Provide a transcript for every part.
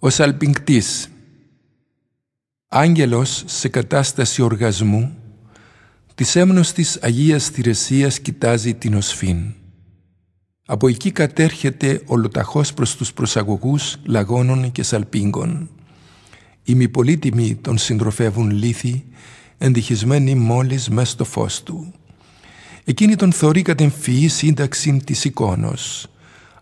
Ο σαλπιγκτής Άγγελος σε κατάσταση οργασμού της της Αγίας Θηρεσίας κοιτάζει την οσφήν. Από εκεί κατέρχεται ολοταχώς προς τους προσαγωγούς λαγώνων και σαλπίγκων. Οι μη πολύτιμοι τον συντροφεύουν λύθη, εντυχισμένοι μόλις μέσα στο φως του. Εκείνη τον θωρεί κατεμφυή σύνταξη της εικόνος,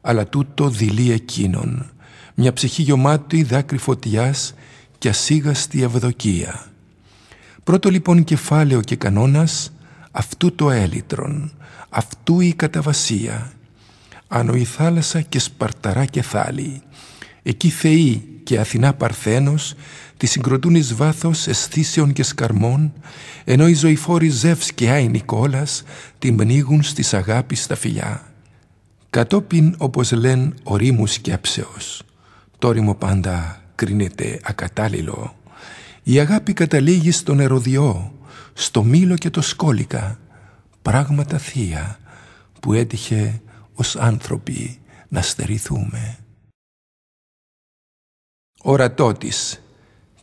αλλά τούτο δειλεί εκείνον μια ψυχή γιωμάτη δάκρυ φωτιάς και ασίγαστη ευδοκία. Πρώτο λοιπόν κεφάλαιο και κανόνας αυτού το έλυτρον, αυτού η καταβασία, άνω η θάλασσα και σπαρταρά θάλη, Εκεί θεοί και Αθηνά Παρθένος τη συγκροτούν εις βάθος αισθήσεων και σκαρμών, ενώ οι ζωηφόροι Ζεύς και Άι Νικόλας την πνίγουν στις αγάπης στα φιλιά. Κατόπιν, όπως λένε, ορίμους άψεως» τόριμο πάντα κρίνεται ακατάλληλο. Η αγάπη καταλήγει στο ερωδιό, στο μήλο και το σκόλικα, πράγματα θεία που έτυχε ως άνθρωποι να στερηθούμε. Ορατό τη,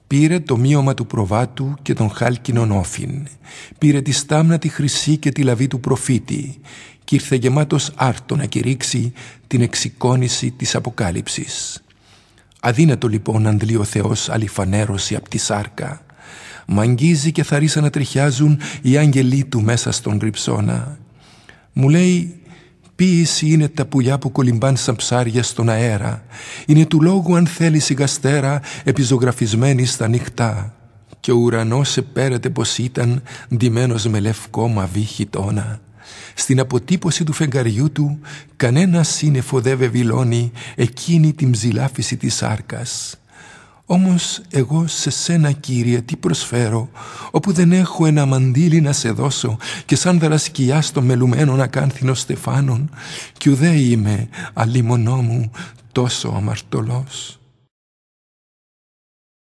πήρε το μείωμα του προβάτου και τον χάλκινον όφιν, πήρε τη στάμνα τη χρυσή και τη λαβή του προφήτη και ήρθε γεμάτος άρτο να κηρύξει την εξοικόνηση της αποκάλυψης. Αδύνατο λοιπόν αν ο Θεός αληφανέρωση απ' τη σάρκα. Μ' αγγίζει και θα ρίσα να τριχιάζουν οι άγγελοι του μέσα στον γρυψώνα. Μου λέει «Ποίηση είναι τα πουλιά που κολυμπάν σαν ψάρια στον αέρα. Είναι του λόγου αν θέλει η γαστέρα επιζωγραφισμένη στα νυχτά. Και ο ουρανός επέρεται πως ήταν ντυμένος με λευκό μαβί χιτώνα». Στην αποτύπωση του φεγγαριού του κανένας σύννεφο δεν βεβηλώνει εκείνη την ψηλάφιση της σάρκας. Όμως εγώ σε σένα Κύριε τι προσφέρω Όπου δεν έχω ένα μαντήλι να σε δώσω Και σαν δρασκιά στο να ακάνθινο στεφάνων Κι ουδέ είμαι αλλήμονό μου τόσο αμαρτωλός